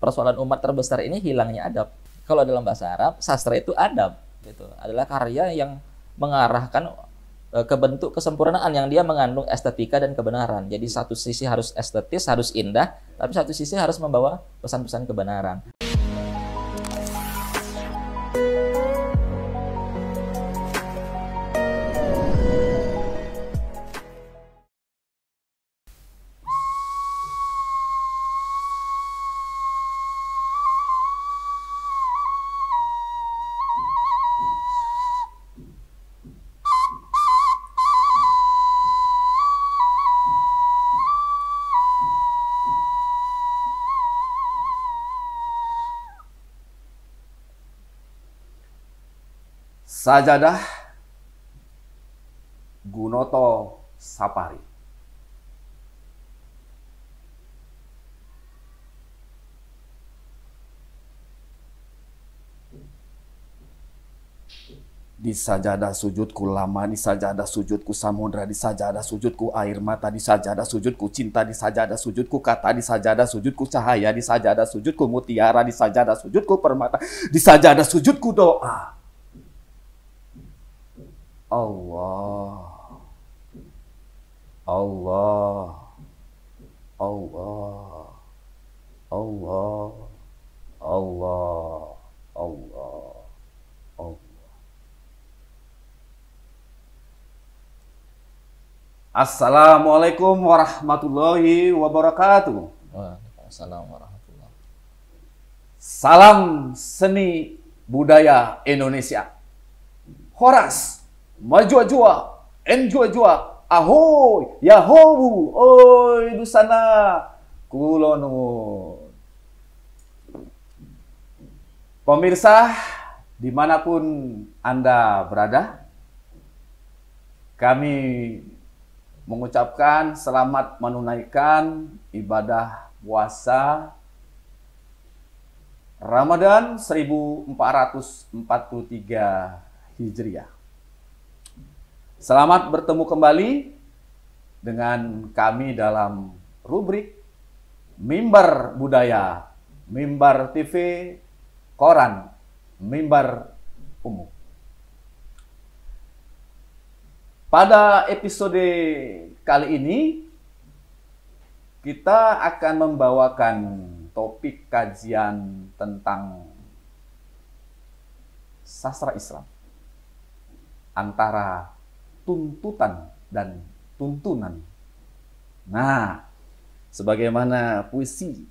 persoalan umat terbesar ini hilangnya adab. Kalau dalam bahasa Arab, sastra itu adab gitu. Adalah karya yang mengarahkan e, ke bentuk kesempurnaan yang dia mengandung estetika dan kebenaran. Jadi satu sisi harus estetis, harus indah, tapi satu sisi harus membawa pesan-pesan kebenaran. Sajadah Gunoto Sapari. Di sajadah sujudku lama, di sajadah sujudku samudra, di sajadah sujudku air mata, di sajadah sujudku cinta, di sajadah sujudku kata, di sajadah sujudku cahaya, di sajadah sujudku mutiara, di sajadah sujudku permata, di sajadah sujudku doa. Allah Allah Allah Allah Allah Allah Allah Assalamualaikum warahmatullahi wabarakatuh Waalaikumsalam warahmatullahi Salam seni budaya Indonesia Horas Majua-jua, enjua-jua, ahoy, yahobu, oi du sana, kulonun. Pemirsa, dimanapun Anda berada, kami mengucapkan selamat menunaikan ibadah puasa Ramadan 1443 Hijriah. Selamat bertemu kembali dengan kami dalam rubrik Mimbar Budaya, Mimbar TV, Koran, Mimbar Umum. Pada episode kali ini kita akan membawakan topik kajian tentang sastra Islam antara tuntutan dan tuntunan. Nah, sebagaimana puisi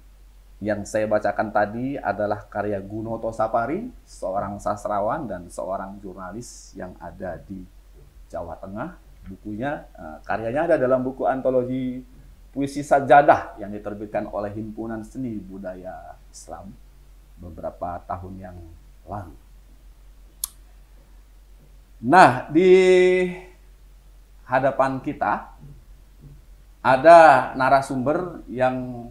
yang saya bacakan tadi adalah karya Gunoto Sapari, seorang sastrawan dan seorang jurnalis yang ada di Jawa Tengah. Bukunya, eh, karyanya ada dalam buku antologi puisi sajadah yang diterbitkan oleh Himpunan Seni Budaya Islam beberapa tahun yang lalu. Nah, di hadapan kita ada narasumber yang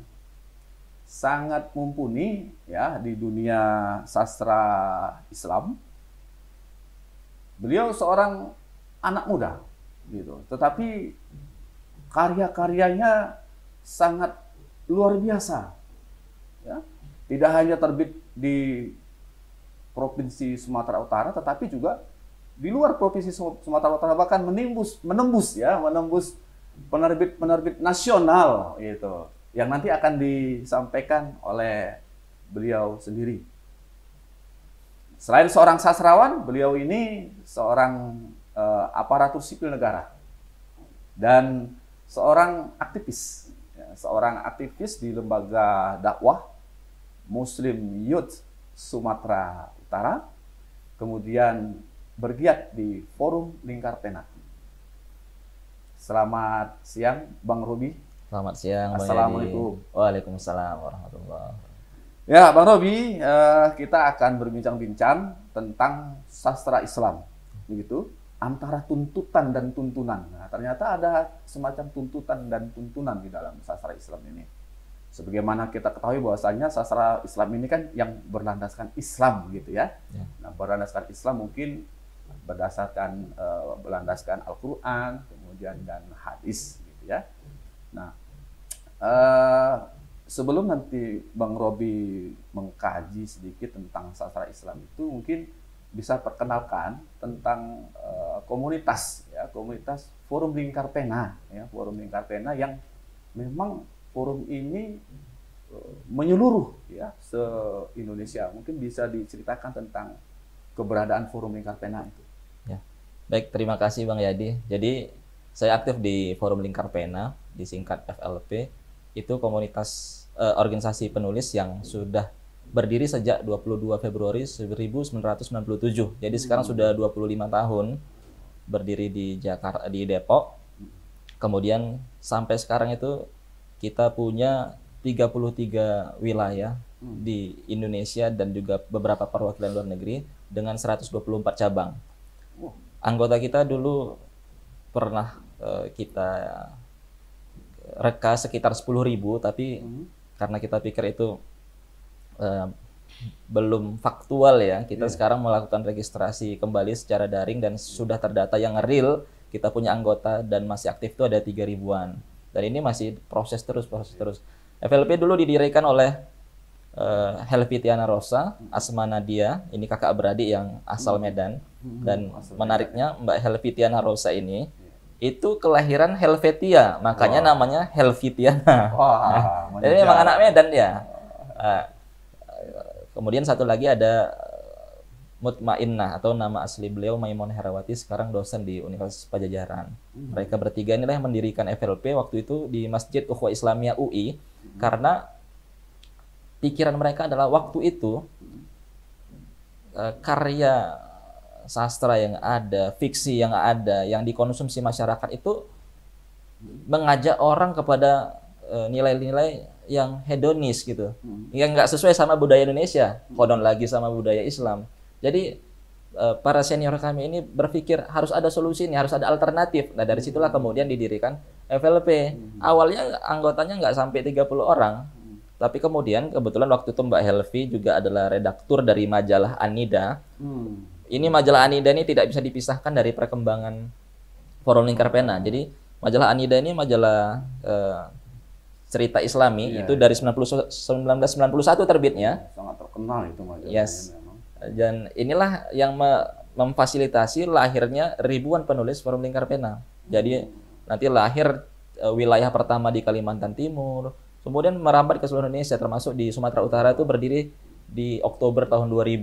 sangat mumpuni ya di dunia sastra Islam. Beliau seorang anak muda gitu, tetapi karya-karyanya sangat luar biasa. Ya. Tidak hanya terbit di provinsi Sumatera Utara, tetapi juga di luar provinsi Sumatera Utara bahkan menembus menembus ya menembus penerbit penerbit nasional itu yang nanti akan disampaikan oleh beliau sendiri. Selain seorang sastrawan, beliau ini seorang uh, aparatur sipil negara dan seorang aktivis, ya, seorang aktivis di lembaga dakwah Muslim Youth Sumatera Utara, kemudian bergiat di forum Lingkar Pena. Selamat siang Bang Robi. Selamat siang Bang Assalamualaikum. Yadi. Waalaikumsalam warahmatullahi Ya Bang Robi, eh, kita akan berbincang-bincang tentang sastra Islam. Begitu antara tuntutan dan tuntunan. Nah, ternyata ada semacam tuntutan dan tuntunan di dalam sastra Islam ini. Sebagaimana kita ketahui bahwasanya sastra Islam ini kan yang berlandaskan Islam gitu ya. ya. Nah, berlandaskan Islam mungkin berdasarkan uh, berlandaskan Al-Qur'an, kemudian dan hadis gitu ya. Nah, uh, sebelum nanti Bang Robi mengkaji sedikit tentang sastra Islam itu mungkin bisa perkenalkan tentang uh, komunitas ya komunitas forum lingkar pena ya forum lingkar pena yang memang forum ini uh, menyeluruh ya se Indonesia mungkin bisa diceritakan tentang keberadaan forum Lingkar Pena itu. Ya. Baik, terima kasih Bang Yadi. Jadi saya aktif di forum Lingkar Pena, disingkat FLP. Itu komunitas eh, organisasi penulis yang sudah berdiri sejak 22 Februari 1997. Jadi hmm. sekarang sudah 25 tahun berdiri di Jakarta di Depok. Kemudian sampai sekarang itu kita punya 33 wilayah Hmm. di Indonesia dan juga beberapa perwakilan luar negeri dengan 124 cabang. Anggota kita dulu pernah eh, kita eh, reka sekitar ribu tapi hmm. karena kita pikir itu eh, belum faktual ya. Kita yeah. sekarang melakukan registrasi kembali secara daring dan sudah terdata yang real. Kita punya anggota dan masih aktif itu ada tiga ribuan. Dan ini masih proses terus, proses terus. FLP dulu didirikan oleh uh, eh, Helvetiana Rosa, Asma Nadia, ini kakak beradik yang asal hmm. Medan hmm. dan menariknya Mbak Helvetiana Rosa ini itu kelahiran Helvetia, makanya wow. Oh. namanya Helvetiana. Wah, oh, wow, nah, Jadi memang anak Medan dia. Uh, kemudian satu lagi ada Mutmainnah atau nama asli beliau Maimon Herawati sekarang dosen di Universitas Pajajaran. Hmm. Mereka bertiga inilah yang mendirikan FLP waktu itu di Masjid Ukhuwah Islamiyah UI karena pikiran mereka adalah waktu itu eh, karya sastra yang ada, fiksi yang ada, yang dikonsumsi masyarakat itu mengajak orang kepada eh, nilai-nilai yang hedonis gitu, hmm. yang nggak sesuai sama budaya Indonesia, kodon lagi sama budaya Islam. Jadi eh, para senior kami ini berpikir harus ada solusi ini, harus ada alternatif. Nah dari hmm. situlah kemudian didirikan FLP. Hmm. Awalnya anggotanya nggak sampai 30 orang, tapi kemudian kebetulan waktu itu Mbak Helvi juga adalah redaktur dari majalah Anida. Hmm. Ini majalah Anida ini tidak bisa dipisahkan dari perkembangan Forum Lingkar Pena. Jadi majalah Anida ini majalah uh, cerita Islami yeah. itu iya. dari 90, 1991 terbitnya. Sangat terkenal itu majalah. Yes. Dan inilah yang me memfasilitasi lahirnya ribuan penulis Forum Lingkar Pena. Jadi hmm. nanti lahir uh, wilayah pertama di Kalimantan Timur, kemudian merambat ke seluruh Indonesia termasuk di Sumatera Utara itu berdiri di Oktober tahun 2000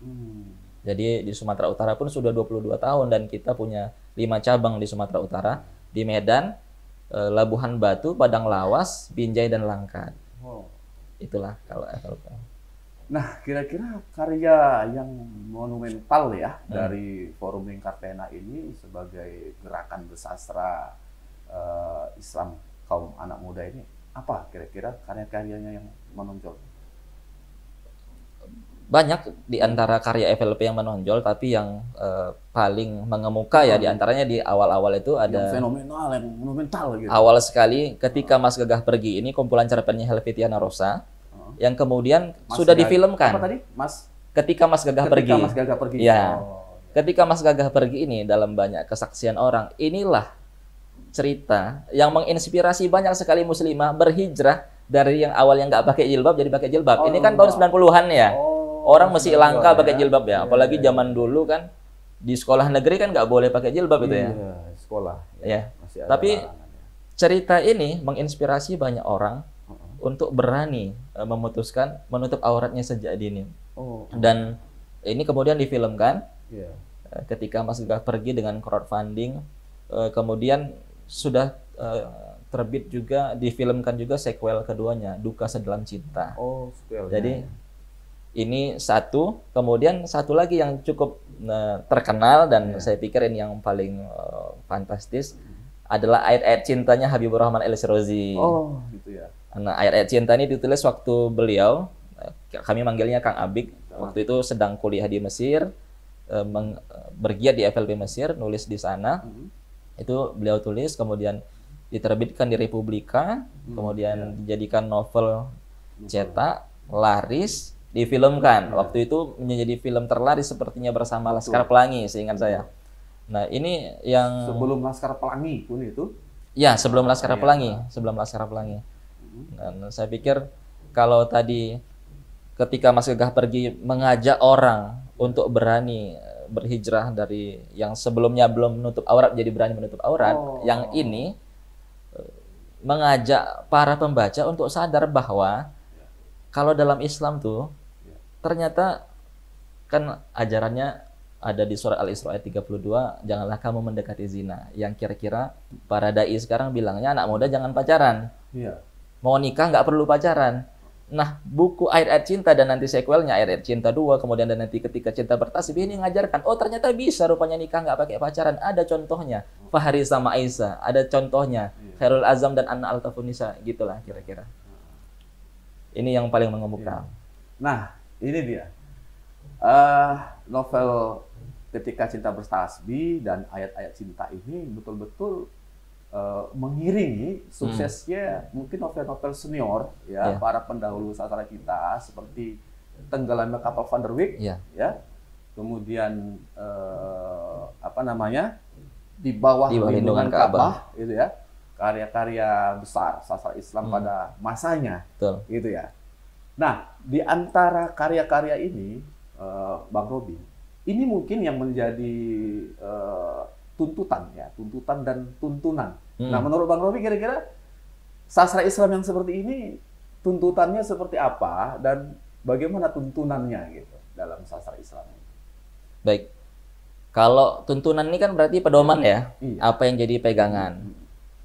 hmm. jadi di Sumatera Utara pun sudah 22 tahun dan kita punya lima cabang di Sumatera Utara di Medan eh, Labuhan Batu Padang Lawas Binjai dan Langkat itulah kalau FLP eh, Nah, kira-kira karya yang monumental ya hmm. dari Forum Pena ini sebagai gerakan bersastra uh, Islam kaum anak muda ini apa kira-kira karya-karyanya yang menonjol? Banyak di antara karya FLP yang menonjol, tapi yang uh, paling mengemuka ya di antaranya di awal-awal itu ada yang fenomenal, yang monumental gitu. Awal sekali ketika Mas Gagah pergi ini kumpulan cerpennya Helvetiana Rosa yang kemudian Mas sudah Gagah, difilmkan. Apa tadi? Mas ketika Mas Gagah ketika pergi. Mas Gagah pergi. Ya. Oh. Iya. Ketika Mas Gagah pergi ini dalam banyak kesaksian orang, inilah cerita yang menginspirasi banyak sekali muslimah berhijrah dari yang awal yang nggak pakai jilbab jadi pakai jilbab. Oh, Ini kan tahun 90-an ya. Oh, Orang masih langka ya. pakai jilbab ya, iya, apalagi iya, zaman iya. dulu kan di sekolah negeri kan nggak boleh pakai jilbab itu ya. sekolah. Ya. ya. Masih Tapi cerita ini menginspirasi banyak orang uh -uh. untuk berani e, memutuskan menutup auratnya sejak dini. Oh. Dan ini kemudian difilmkan. Yeah. Ketika Mas Gagah pergi dengan crowdfunding, e, kemudian sudah uh, terbit juga difilmkan juga sequel keduanya Duka Sedalam Cinta. Oh, sequel. Jadi ini satu, kemudian satu lagi yang cukup uh, terkenal dan yeah. saya pikir ini yang paling uh, fantastis adalah ayat-ayat cintanya Habibur Rahman El Sirozi Oh, gitu ya. Nah, ayat-ayat cinta ini ditulis waktu beliau kami manggilnya Kang Abik. Waktu itu sedang kuliah di Mesir, uh, bergiat di FLB Mesir, nulis di sana. Mm -hmm itu beliau tulis kemudian diterbitkan di Republika, hmm, kemudian ya. dijadikan novel cetak, laris, difilmkan. Ya. Waktu itu menjadi film terlaris sepertinya bersama Betul. Laskar Pelangi seingat saya. Iya. Nah, ini yang sebelum Laskar Pelangi pun itu? Ya, sebelum Laskar ya. Pelangi, sebelum Laskar Pelangi. Hmm. Dan saya pikir kalau tadi ketika Mas Gagah pergi mengajak orang untuk berani berhijrah dari yang sebelumnya belum menutup aurat jadi berani menutup aurat. Oh. Yang ini e, mengajak para pembaca untuk sadar bahwa kalau dalam Islam tuh ternyata kan ajarannya ada di surat Al-Isra ayat 32, janganlah kamu mendekati zina. Yang kira-kira para dai sekarang bilangnya anak muda jangan pacaran. Iya. Mau nikah nggak perlu pacaran. Nah, buku Air Air Cinta dan nanti sequelnya Air Air Cinta 2, kemudian dan nanti ketika Cinta Bertasbih ini mengajarkan oh ternyata bisa rupanya nikah nggak pakai pacaran. Ada contohnya, Fahri sama Aisyah, ada contohnya, iya. Khairul Azam dan Anna Altafunisa, gitulah kira-kira. Ini yang paling mengemuka. Iya. Nah, ini dia. Uh, novel ketika Cinta Bertasbih dan ayat-ayat cinta ini betul-betul Eh, mengiringi suksesnya hmm. mungkin novel-novel senior ya yeah. para pendahulu sastra kita seperti tenggelamnya kapal Van der Wijk yeah. ya kemudian uh, apa namanya di bawah, lindungan Ka'bah itu ya karya-karya besar sastra Islam hmm. pada masanya Betul. gitu ya nah di antara karya-karya ini uh, Bang Robi ini mungkin yang menjadi uh, tuntutan ya tuntutan dan tuntunan Hmm. Nah, menurut Bang Robi kira-kira sastra Islam yang seperti ini tuntutannya seperti apa dan bagaimana tuntunannya gitu dalam sastra Islam ini? Baik. Kalau tuntunan ini kan berarti pedoman ya, iya. apa yang jadi pegangan. Hmm.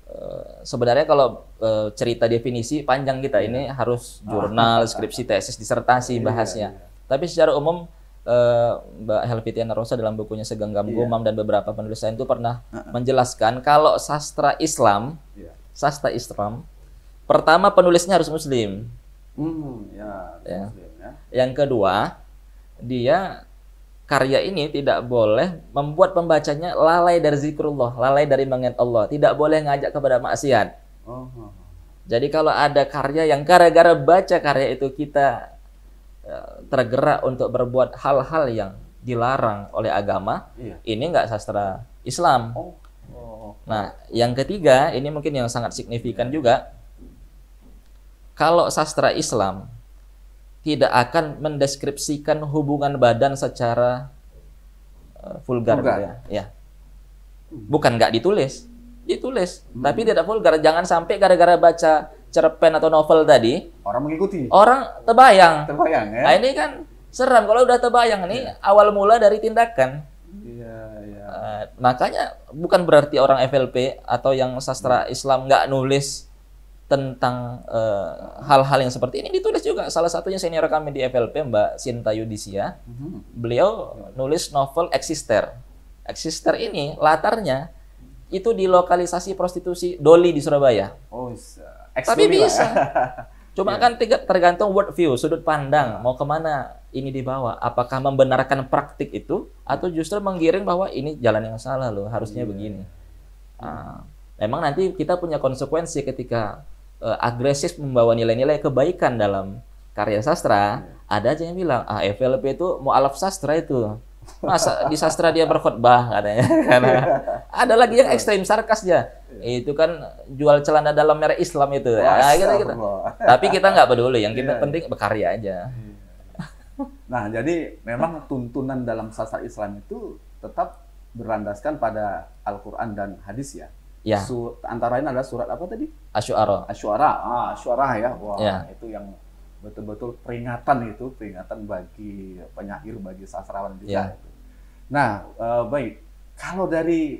Eh, sebenarnya kalau eh, cerita definisi panjang kita iya. ini harus jurnal, ah. skripsi, tesis, disertasi iya, bahasnya. Iya, iya. Tapi secara umum Eh, Mbak Rosa dalam bukunya Segenggam yeah. Gumam dan beberapa penulis lain itu pernah uh-uh. menjelaskan kalau sastra Islam, yeah. sastra Islam, pertama penulisnya harus Muslim. Mm, yeah, ya. Muslim ya. Yang kedua, dia karya ini tidak boleh membuat pembacanya lalai dari zikrullah, lalai dari mengingat Allah, tidak boleh ngajak kepada maksiat. -huh. Oh, oh, oh. Jadi kalau ada karya yang gara-gara baca karya itu kita Eh, tergerak untuk berbuat hal-hal yang dilarang oleh agama, iya. ini nggak sastra Islam. Oh. Oh. Nah, yang ketiga ini mungkin yang sangat signifikan iya. juga, kalau sastra Islam tidak akan mendeskripsikan hubungan badan secara uh, vulgar, gitu Ya. ya. Bukan nggak ditulis, ditulis, hmm. tapi tidak vulgar. Jangan sampai gara-gara baca cerpen atau novel tadi, orang mengikuti. Orang terbayang. Terbayang ya. Nah, ini kan seram kalau udah terbayang ini yeah. awal mula dari tindakan. Iya, Uh, makanya bukan berarti orang FLP atau yang sastra hmm. Islam nggak nulis tentang eh, hal-hal uh, yang seperti ini ditulis juga. Salah satunya senior kami di FLP Mbak Sinta Yudisia. Mm-hmm. Beliau nulis novel Exister. Exister ini latarnya itu di lokalisasi prostitusi Doli di Surabaya. Oh, isa tapi bisa. Cuma yeah. kan tergantung world view, sudut pandang, mau kemana ini dibawa. Apakah membenarkan praktik itu atau justru menggiring bahwa ini jalan yang salah loh, harusnya yeah. begini. Uh, memang nanti kita punya konsekuensi ketika uh, agresif membawa nilai-nilai kebaikan dalam karya sastra. Yeah. Ada aja yang bilang, ah FLP itu mau alaf sastra itu. Masa di sastra dia berkhotbah katanya. Karena iya. ada lagi yang ekstrim sarkas Yeah. Itu kan jual celana dalam merek Islam itu. Ya, kita, gitu, kita. Gitu. Tapi kita nggak peduli, yang kita yeah. Iya. penting berkarya aja. Iya. Nah, jadi memang tuntunan dalam sasar Islam itu tetap berlandaskan pada Al-Qur'an dan hadis ya. Ya. antara lain adalah surat apa tadi? Asy'ara. Asy'ara. Ah, Asy'ara ya. Wah, ya. itu yang betul-betul peringatan itu, peringatan bagi penyair, bagi sastrawan juga. Ya. Nah, uh, baik. Kalau dari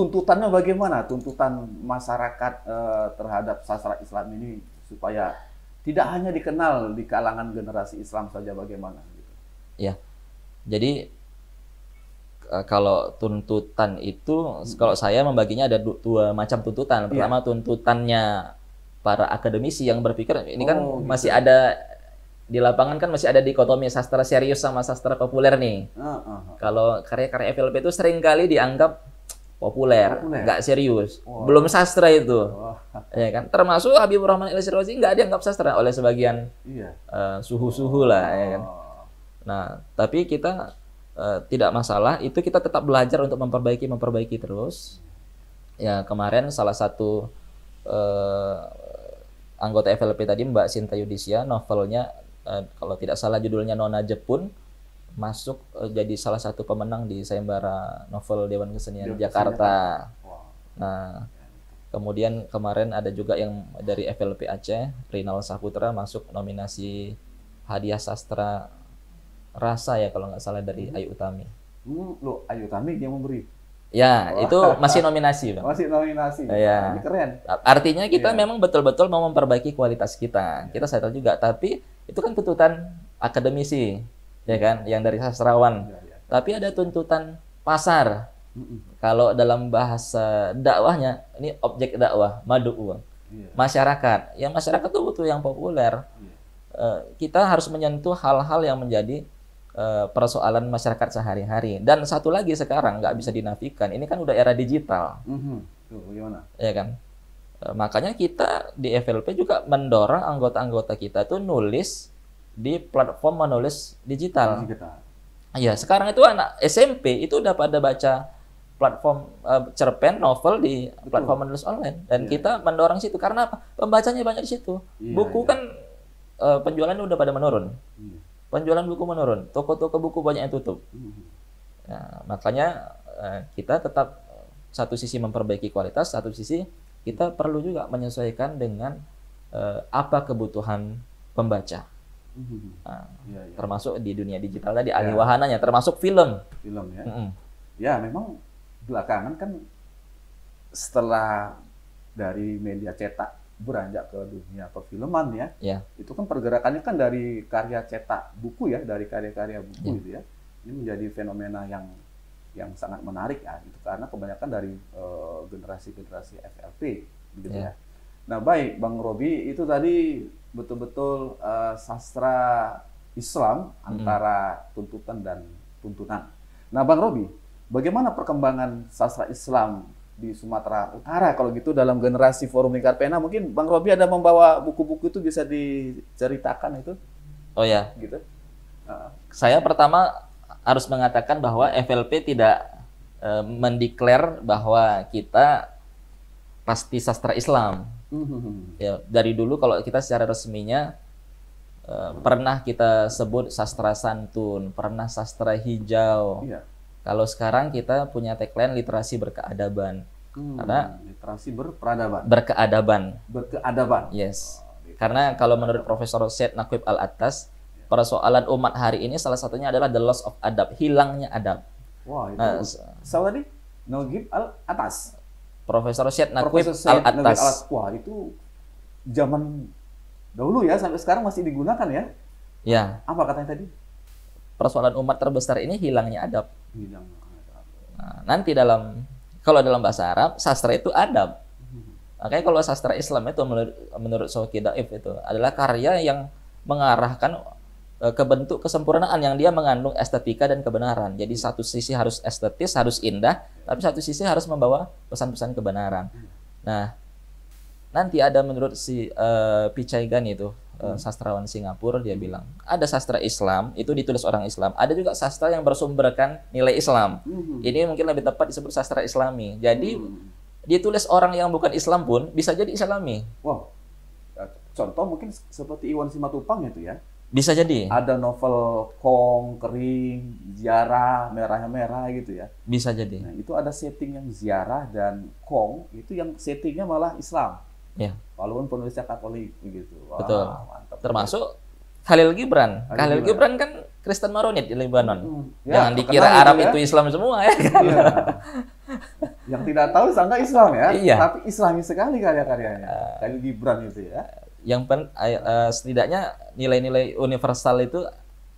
tuntutannya bagaimana? Tuntutan masyarakat eh, terhadap sastra Islam ini supaya tidak hanya dikenal di kalangan generasi Islam saja bagaimana? Gitu. Ya, jadi kalau tuntutan itu, kalau hmm. saya membaginya ada dua macam tuntutan. Iya. Pertama ya. tuntutannya para akademisi yang berpikir ini kan oh, kan gitu. masih ada di lapangan kan masih ada dikotomi sastra serius sama sastra populer nih. Uh, uh, uh. Kalau karya-karya FLP itu sering kali dianggap populer, nggak serius, wow. belum sastra itu, wow. ya kan? Termasuk Habibur Rahman El nggak dianggap sastra oleh sebagian iya. Eh, suhu-suhu lah, ya kan? Nah, tapi kita uh, tidak masalah, itu kita tetap belajar untuk memperbaiki, memperbaiki terus. Ya kemarin salah satu uh, anggota FLP tadi Mbak Sinta Yudisia novelnya uh, kalau tidak salah judulnya Nona Jepun masuk eh, jadi salah satu pemenang di sayembara novel Dewan Kesenian Dewan Jakarta. Wow. Nah, kemudian kemarin ada juga yang dari FLP Aceh, Rinal Saputra masuk nominasi hadiah sastra rasa ya kalau nggak salah dari hmm. Ayu Utami. Hmm, lo Ayu Utami dia memberi. Ya, Wah. itu masih nominasi, Bang. Masih nominasi. Ya. Ini keren. Artinya kita ya. memang betul-betul mau memperbaiki kualitas kita. Ya. Kita sadar juga, tapi itu kan tuntutan akademisi ya kan yang dari sastrawan ya, ya. tapi ada tuntutan pasar mm kalau dalam bahasa dakwahnya ini objek dakwah madu ya. masyarakat ya masyarakat tuh butuh yang populer ya. kita harus menyentuh hal-hal yang menjadi eh, persoalan masyarakat sehari-hari dan satu lagi sekarang nggak bisa dinafikan ini kan udah era digital mm-hmm. ya kan eh, makanya kita di FLP juga mendorong anggota-anggota kita tuh nulis di platform menulis digital. Iya, sekarang itu anak SMP itu udah pada baca platform uh, cerpen novel di Betul. platform menulis online dan yeah. kita mendorong situ karena apa? Pembacanya banyak di situ. Yeah, buku yeah. kan uh, eh, penjualannya udah pada menurun. Yeah. Penjualan buku menurun, toko-toko buku banyak yang tutup. mm Nah, makanya uh, kita tetap satu sisi memperbaiki kualitas, satu sisi kita perlu juga menyesuaikan dengan uh, apa kebutuhan pembaca. Nah, ya, ya. termasuk di dunia digital tadi ya. wahananya termasuk film film ya mm -hmm. ya memang belakangan kan setelah dari media cetak beranjak ke dunia perfilman ya, ya. itu kan pergerakannya kan dari karya cetak buku ya dari karya-karya buku ya. itu ya ini menjadi fenomena yang yang sangat menarik ya itu karena kebanyakan dari eh, generasi-generasi uh, FLP gitu ya. ya nah baik bang Robi itu tadi betul-betul uh, sastra Islam hmm. antara tuntutan dan tuntunan. Nah, Bang Robi, bagaimana perkembangan sastra Islam di Sumatera Utara kalau gitu dalam generasi Forum Lingkar Pena mungkin Bang Robi ada membawa buku-buku itu bisa diceritakan itu? Oh ya, gitu. Uh. Saya pertama harus mengatakan bahwa FLP tidak uh, mendeklar bahwa kita pasti sastra Islam Ya, dari dulu kalau kita secara resminya eh, pernah kita sebut sastra santun, pernah sastra hijau. Yeah. Kalau sekarang kita punya tagline literasi berkeadaban. Hmm, Karena literasi berperadaban. Berkeadaban. Berkeadaban. Yes. Oh, gitu. Karena kalau menurut Profesor Syed Naqib al Atas, iya. persoalan umat hari ini salah satunya adalah the loss of adab, hilangnya adab. Wah, itu. Nah, so, so, tadi Nakwib al Atas. Profesor Syed Naqib Al-Attas. Al Wah, itu zaman dahulu ya sampai sekarang masih digunakan ya? Ya. Apa katanya tadi? Persoalan umat terbesar ini hilangnya adab. Hilang. adab. Nah, nanti dalam kalau dalam bahasa Arab, sastra itu adab. Hmm. Makanya kalau sastra Islam itu menurut, menurut Soki Daif itu adalah karya yang mengarahkan e, ke bentuk kesempurnaan yang dia mengandung estetika dan kebenaran. Jadi satu sisi harus estetis, harus indah, tapi satu sisi harus membawa pesan-pesan kebenaran. Nah, nanti ada menurut si uh, eh, Pichai Gan itu uh, sastrawan Singapura dia bilang ada sastra Islam itu ditulis orang Islam, ada juga sastra yang bersumberkan nilai Islam. Hmm. Ini mungkin lebih tepat disebut sastra Islami. Jadi hmm. ditulis orang yang bukan Islam pun bisa jadi Islami. Wow. Contoh mungkin seperti Iwan Simatupang itu ya bisa jadi. Ada novel Kong, Kering, Ziarah, Merah-Merah gitu ya. Bisa jadi. Nah, itu ada setting yang Ziarah dan Kong, itu yang settingnya malah Islam. Ya. Walaupun penulisnya Katolik gitu. Wah, Betul. Mantap. Termasuk Khalil Gibran. Khalil, Khalil Gibran. Gibran kan Kristen Maronit di Lebanon. Hmm. Ya, Jangan dikira Arab itu, ya. itu Islam semua ya. Kan? Iya. yang tidak tahu sangka Islam ya. Iya. Tapi Islami sekali karya-karyanya. Uh, Khalil Gibran itu ya yang pen, uh, setidaknya nilai-nilai universal itu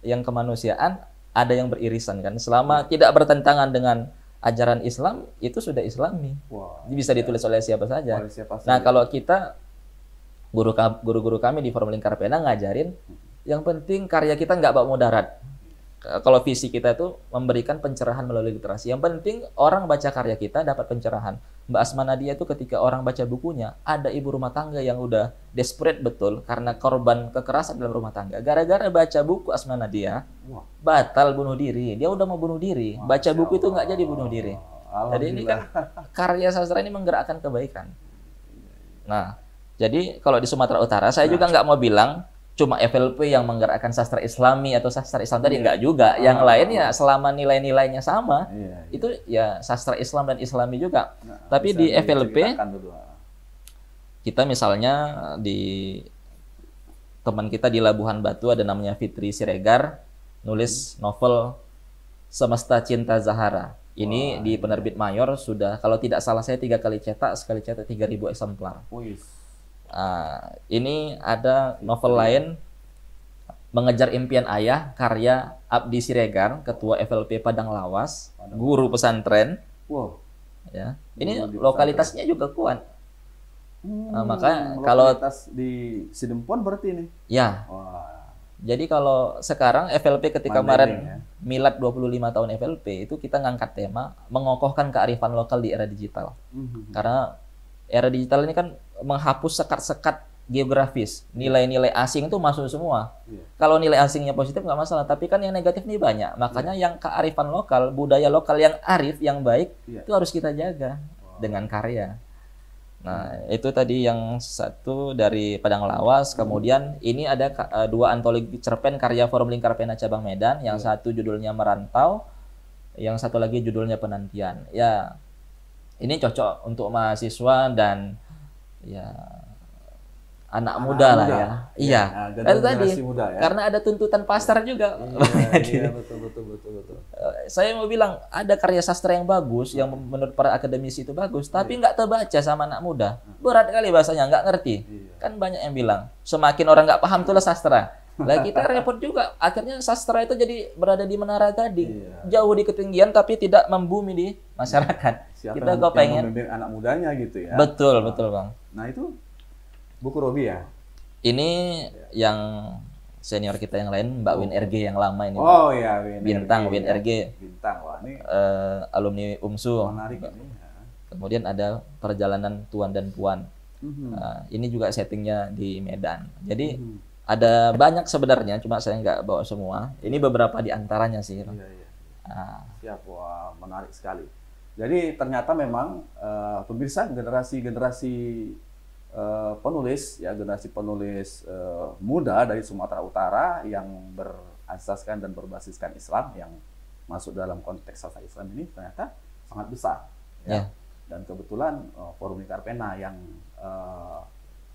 yang kemanusiaan ada yang beririsan kan selama hmm. tidak bertentangan dengan ajaran Islam itu sudah Islami wow, bisa iya. ditulis oleh siapa saja oleh siapa nah, saja. nah kalau kita guru guru kami di Formal Lingkar Pena ngajarin yang penting karya kita nggak bawa mudarat kalau visi kita itu memberikan pencerahan melalui literasi yang penting orang baca karya kita dapat pencerahan Mbak Asma Nadia itu ketika orang baca bukunya, ada ibu rumah tangga yang udah desperate betul karena korban kekerasan dalam rumah tangga. Gara-gara baca buku Asma Nadia, batal bunuh diri. Dia udah mau bunuh diri. baca buku itu nggak jadi bunuh diri. Jadi ini kan karya sastra ini menggerakkan kebaikan. Nah, jadi kalau di Sumatera Utara, saya juga nah. nggak mau bilang cuma FLP yang menggerakkan sastra Islami atau sastra Islam tadi yeah. enggak juga. Ah, yang lain lainnya selama nilai-nilainya sama, yeah, yeah. itu ya sastra Islam dan Islami juga. Nah, Tapi di FLP kita misalnya di teman kita di Labuhan Batu ada namanya Fitri Siregar nulis hmm. novel Semesta Cinta Zahara. Ini Wah, di iya. penerbit Mayor sudah kalau tidak salah saya tiga kali cetak, sekali cetak 3000 eksemplar. Wih. Uh, ini ada novel lain Mengejar Impian Ayah karya Abdi Siregar, ketua FLP Padang Lawas, guru pesantren. Wow. Ya. Ini lokalitasnya juga kuat. Hmm, nah, maka kalau di Sidempon berarti ini. Ya. Wow. Jadi kalau sekarang FLP ketika kemarin ya? milad 25 tahun FLP itu kita ngangkat tema mengokohkan kearifan lokal di era digital. -hmm. hmm, hmm. Karena era digital ini kan menghapus sekat-sekat geografis iya. nilai-nilai asing itu masuk semua yeah. kalau nilai asingnya positif nggak masalah tapi kan yang negatif ini banyak makanya yeah. yang kearifan lokal budaya lokal yang arif yang baik yeah. itu harus kita jaga wow. dengan karya nah itu tadi yang satu dari Padang Lawas hmm. kemudian ini ada eh, dua antologi cerpen karya Forum Lingkar Pena Cabang Medan yang iya. satu judulnya Merantau yang satu lagi judulnya Penantian ya ini cocok untuk mahasiswa dan ya anak, muda lah ya. Iya. Ya, tadi muda ya. karena ada tuntutan pasar juga. Iya, iya betul betul betul betul. Eh, saya mau bilang ada karya sastra yang bagus yang hmm. menurut para akademisi itu bagus, iya. tapi nggak terbaca sama anak muda. Hmm. Berat kali bahasanya, nggak ngerti. Iya. Kan banyak yang bilang semakin orang nggak paham itulah sastra. Lah kita repot juga. Akhirnya sastra itu jadi berada di menara gading, iya. jauh di ketinggian tapi tidak membumi di masyarakat siapa kita yang, pengen yang memimpin anak mudanya gitu ya betul nah, betul bang nah itu buku Robi ya ini ya. yang senior kita yang lain Mbak oh. Win RG yang lama ini oh iya, ya Win bintang RG, Win iya. RG bintang wah ini uh, alumni UMSU menarik ini ya. kemudian ada perjalanan tuan dan puan mhm. eh, ini juga settingnya di Medan jadi mm ada banyak sebenarnya, cuma saya nggak bawa semua. Ini beberapa di antaranya sih. Iya, iya. Uh. Siap, wah menarik sekali. Jadi ternyata memang uh, pemirsa generasi-generasi uh, eh, penulis ya generasi penulis uh, muda dari Sumatera Utara yang berasaskan dan berbasiskan Islam yang masuk dalam konteks sastra Islam ini ternyata sangat besar ya. Yeah. Dan kebetulan uh, Forum Karpena yang uh,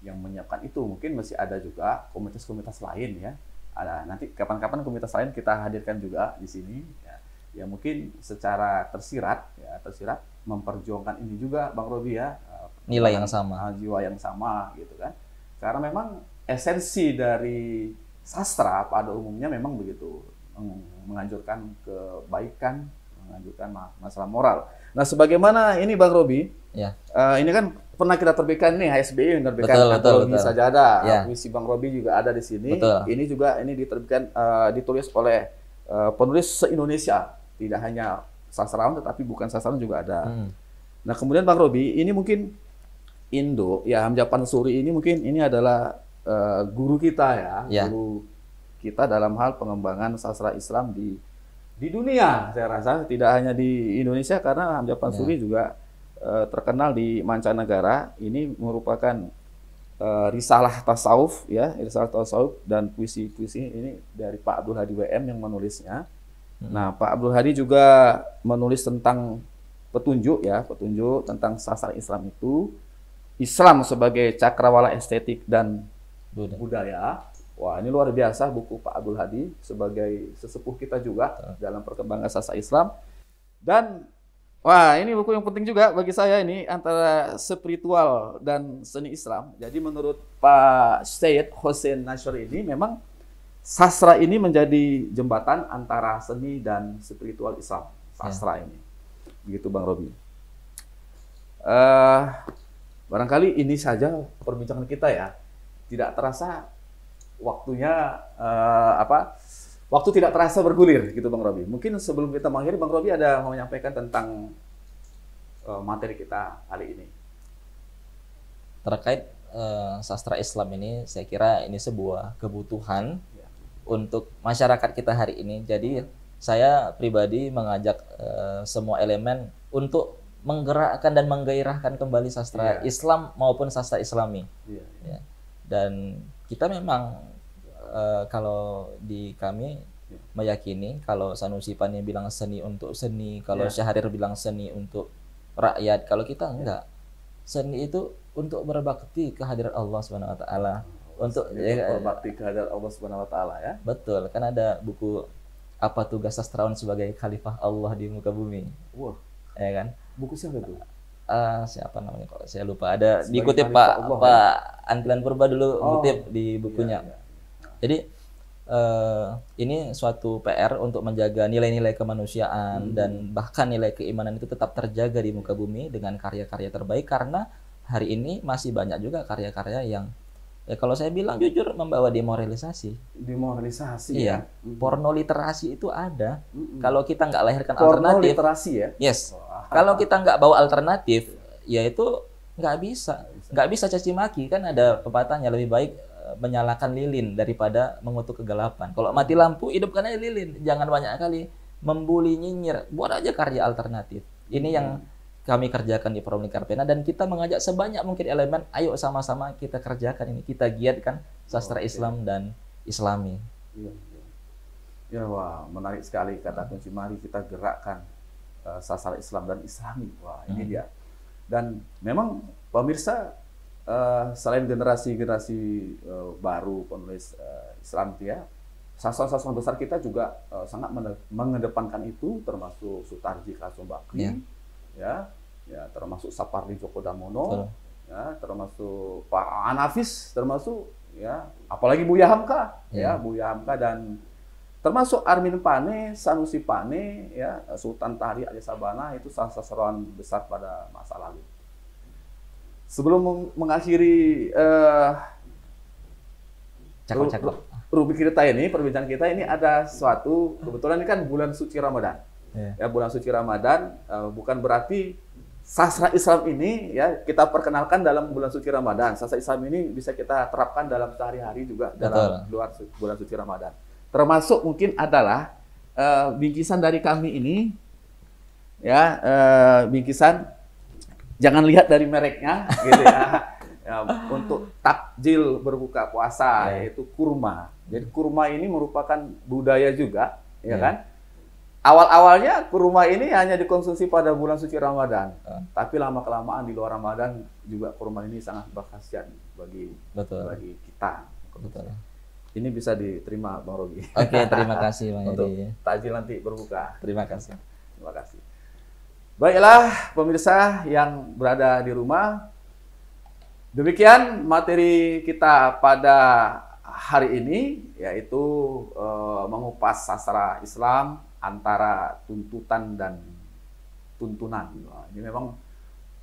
yang menyiapkan itu mungkin masih ada juga komunitas-komunitas lain ya. Ada nanti kapan-kapan komunitas lain kita hadirkan juga di sini ya mungkin secara tersirat ya tersirat memperjuangkan ini juga Bang Robi ya nilai yang sama ah, jiwa yang sama gitu kan karena memang esensi dari sastra pada umumnya memang begitu menganjurkan kebaikan menganjurkan masalah moral nah sebagaimana ini Bang Robi ya. uh, ini kan pernah kita terbitkan nih HSB yang terbitkan betul, antologi sajadah saja ada ya. misi Bang Robi juga ada di sini betul. ini juga ini diterbitkan uh, ditulis oleh uh, penulis se Indonesia tidak hanya sastrawan tetapi bukan sastrawan juga ada. Hmm. Nah kemudian Bang Robi ini mungkin Indo ya Hamzah Suri ini mungkin ini adalah uh, guru kita ya, ya guru kita dalam hal pengembangan sastra Islam di di dunia saya rasa tidak hanya di Indonesia karena Hamzah Pansuri ya. juga uh, terkenal di mancanegara ini merupakan uh, risalah tasawuf ya risalah tasawuf dan puisi-puisi ini dari Pak Abdul Hadi WM yang menulisnya Nah, Pak Abdul Hadi juga menulis tentang petunjuk ya, petunjuk tentang sasaran Islam itu Islam sebagai cakrawala estetik dan budaya. budaya. Wah, ini luar biasa buku Pak Abdul Hadi sebagai sesepuh kita juga dalam perkembangan sasaran Islam. Dan wah, ini buku yang penting juga bagi saya ini antara spiritual dan seni Islam. Jadi menurut Pak Syed Hossein Nasr ini memang sastra ini menjadi jembatan antara seni dan spiritual Islam. Sastra ya. ini, begitu Bang Robi. Uh, eh, barangkali ini saja perbincangan kita ya. Tidak terasa waktunya uh, apa? Waktu tidak terasa bergulir gitu Bang Robi. Mungkin sebelum kita mengakhiri Bang Robi ada mau menyampaikan tentang uh, materi kita kali ini. Terkait uh, sastra Islam ini saya kira ini sebuah kebutuhan untuk masyarakat kita hari ini. Jadi saya pribadi mengajak uh, semua elemen untuk menggerakkan dan menggairahkan kembali sastra yeah. Islam maupun sastra Islami. Yeah. Iya. Yeah. Dan kita memang uh, kalau di kami iya. meyakini kalau Sanusi Pani bilang seni untuk seni, kalau yeah. Syahrir bilang seni untuk rakyat, kalau kita iya. enggak. Yeah. Seni itu untuk berbakti kehadiran Allah Swt. wa untuk ya, berbakti kehadirat Allah Subhanahu wa taala ya. Betul, kan ada buku apa tugas sastrawan sebagai khalifah Allah di muka bumi. Wah. Wow. Ya kan? Buku siapa itu? Uh, siapa namanya kalau saya lupa. Ada sebagai dikutip Pak Allah, Pak ya? Antlan Purba dulu oh, kutip di iya, bukunya. Iya, iya. Jadi uh, ini suatu PR untuk menjaga nilai-nilai kemanusiaan hmm. dan bahkan nilai keimanan itu tetap terjaga di muka bumi dengan karya-karya terbaik karena hari ini masih banyak juga karya-karya yang Ya kalau saya bilang jujur membawa demoralisasi. Demoralisasi. Iya. Ya? Porno literasi itu ada. Mm hmm Kalau kita nggak lahirkan Porno alternatif. literasi ya. Yes. Oh, kalau kita nggak bawa alternatif, ya itu nggak bisa, nggak bisa caci maki kan ada pepatahnya lebih baik eh, menyalakan lilin daripada mengutuk kegelapan. Kalau mati lampu hidupkan aja lilin, jangan banyak kali membuli nyinyir, buat aja karya alternatif. Ini hmm. yang kami kerjakan di Forum Lingkar Pena dan kita mengajak sebanyak mungkin elemen ayo sama-sama kita kerjakan ini kita giatkan sastra okay. Islam dan Islami. Ya, ya. ya wah menarik sekali kata hmm. kunci mari kita gerakkan uh, sastra Islam dan Islami. Wah ini hmm. dia. Dan memang pemirsa uh, selain generasi-generasi uh, baru penulis uh, Islam ya sastra-sastra besar kita juga uh, sangat mengedepankan itu termasuk Sutarji Kasumbakri. Ya. Ya, ya termasuk Sapardi Djoko Damono, ya termasuk Pak Anafis, termasuk ya apalagi Buya Hamka, ya, ya Buya Hamka dan termasuk Armin Pane, Sanusi Pane, ya Sultan Tari Ali Sabana itu salah sasaran besar pada masa lalu. Sebelum mengakhiri eh, cakup, cakup. Rubik kita ini, perbincangan kita ini ada suatu kebetulan ini kan bulan suci Ramadan. Yeah. Ya bulan suci Ramadan uh, bukan berarti sastra Islam ini ya kita perkenalkan dalam bulan suci Ramadan. Sastra Islam ini bisa kita terapkan dalam sehari-hari juga dalam Betul. luar bulan suci Ramadan. Termasuk mungkin adalah uh, bingkisan dari kami ini ya uh, bingkisan jangan lihat dari mereknya gitu ya. ya untuk takjil berbuka puasa yeah. yaitu kurma. Jadi kurma ini merupakan budaya juga ya, ya. kan? Awal-awalnya kurma ini hanya dikonsumsi pada bulan suci Ramadan. Uh. Tapi lama-kelamaan di luar Ramadan juga kurma ini sangat berkhasiat bagi Betul. bagi kita. Betul. Ini bisa diterima Bang Robi. Oke, okay, terima kasih Bang Untuk takjil Tajil nanti berbuka. Terima kasih. Terima kasih. Baiklah, pemirsa yang berada di rumah. Demikian materi kita pada hari ini yaitu uh, mengupas sastra Islam antara tuntutan dan tuntunan. Ini memang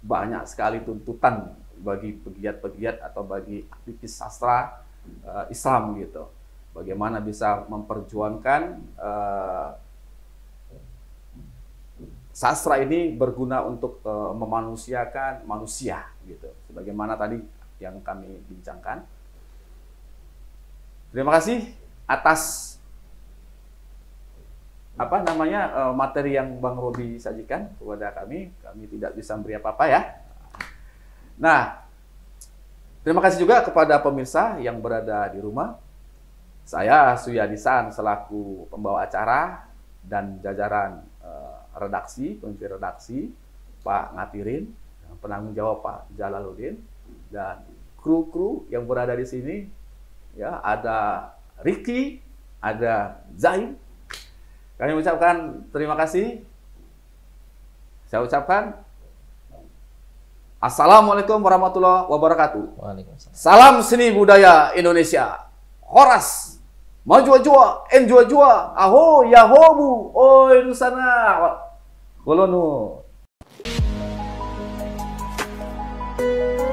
banyak sekali tuntutan bagi pegiat-pegiat atau bagi aktivis sastra uh, Islam gitu. Bagaimana bisa memperjuangkan uh, sastra ini berguna untuk uh, memanusiakan manusia gitu. Sebagaimana tadi yang kami bincangkan. Terima kasih atas apa namanya eh, materi yang Bang Robi sajikan kepada kami, kami tidak bisa beri apa-apa ya. Nah, terima kasih juga kepada pemirsa yang berada di rumah. Saya Suyadisan selaku pembawa acara dan jajaran eh, redaksi, pemimpin redaksi, Pak Ngatirin, penanggung jawab Pak Jalaluddin, dan kru-kru yang berada di sini. Ya, ada Ricky, ada Zain, kami ucapkan terima kasih. Saya ucapkan Assalamualaikum warahmatullahi wabarakatuh. Salam seni budaya Indonesia. Horas. jual jua en jua aho, yahobu, oi, sana. sana, Thank you.